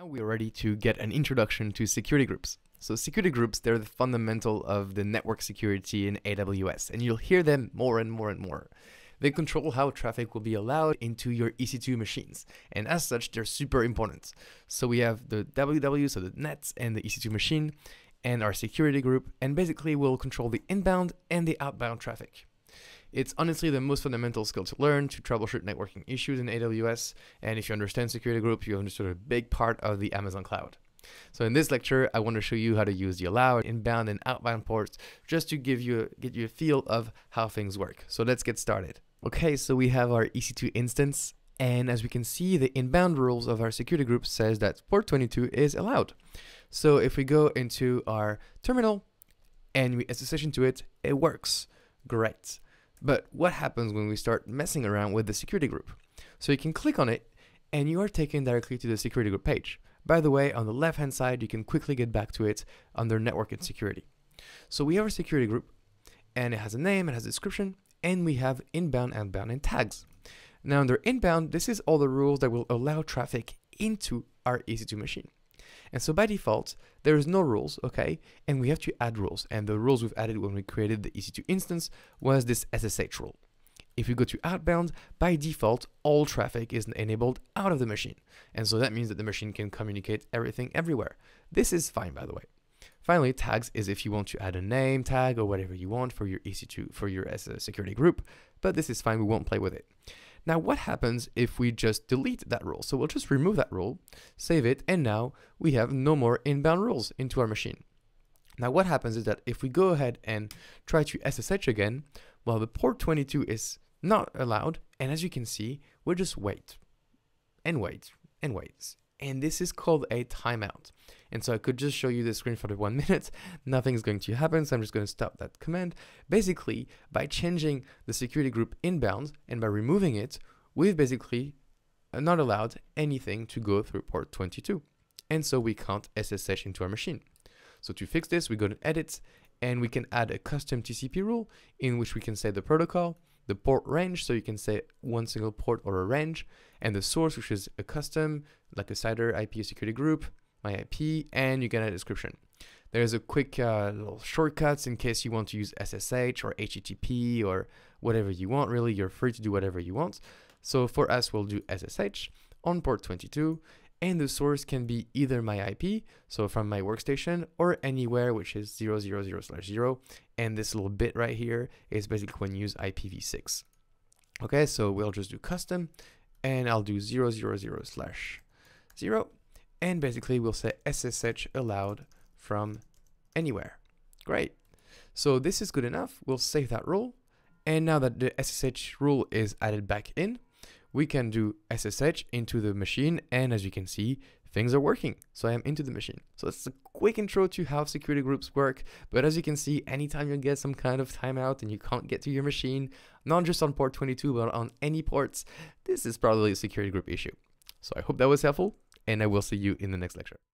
Now we are ready to get an introduction to security groups. So security groups, they're the fundamental of the network security in AWS, and you'll hear them more and more and more. They control how traffic will be allowed into your EC2 machines, and as such, they're super important. So we have the WW, so the nets and the EC2 machine, and our security group, and basically we'll control the inbound and the outbound traffic. It's honestly the most fundamental skill to learn to troubleshoot networking issues in AWS, and if you understand security groups, you understand a big part of the Amazon cloud. So in this lecture, I want to show you how to use the allowed inbound and outbound ports just to give you get you a feel of how things work. So let's get started. Okay, so we have our EC2 instance and as we can see, the inbound rules of our security group says that port 22 is allowed. So if we go into our terminal and we SSH to it, it works. Great. But what happens when we start messing around with the security group? So you can click on it and you are taken directly to the security group page. By the way, on the left hand side, you can quickly get back to it under network and security. So we have our security group and it has a name, it has a description, and we have inbound, outbound, and tags. Now under inbound, this is all the rules that will allow traffic into our EC2 machine. And so by default, there is no rules, okay? And we have to add rules. And the rules we've added when we created the EC2 instance was this SSH rule. If you go to outbound, by default, all traffic is enabled out of the machine. And so that means that the machine can communicate everything everywhere. This is fine, by the way. Finally, tags is if you want to add a name tag or whatever you want for your EC2 for your as a security group, but this is fine, we won't play with it. Now what happens if we just delete that rule? So we'll just remove that rule, save it, and now we have no more inbound rules into our machine. Now what happens is that if we go ahead and try to SSH again, well the port 22 is not allowed, and as you can see, we'll just wait and wait and wait and this is called a timeout. And so I could just show you the screen for the one minute, nothing's going to happen, so I'm just going to stop that command. Basically, by changing the security group inbound and by removing it, we've basically uh, not allowed anything to go through port 22. And so we can't SSH into our machine. So to fix this, we go to edit and we can add a custom TCP rule in which we can set the protocol the port range, so you can set one single port or a range, and the source, which is a custom, like a cider IP security group, my IP, and you get a description. There's a quick uh, little shortcuts in case you want to use SSH or HTTP or whatever you want. Really, you're free to do whatever you want. So for us, we'll do SSH on port 22, and the source can be either my IP, so from my workstation, or anywhere, which is 000 slash 0, and this little bit right here is basically when you use IPv6. Okay, so we'll just do custom, and I'll do 000 slash 0, and basically we'll set SSH allowed from anywhere. Great. So this is good enough. We'll save that rule. And now that the SSH rule is added back in, we can do SSH into the machine. And as you can see, things are working. So I am into the machine. So that's a quick intro to how security groups work. But as you can see, anytime you get some kind of timeout and you can't get to your machine, not just on port 22, but on any ports, this is probably a security group issue. So I hope that was helpful and I will see you in the next lecture.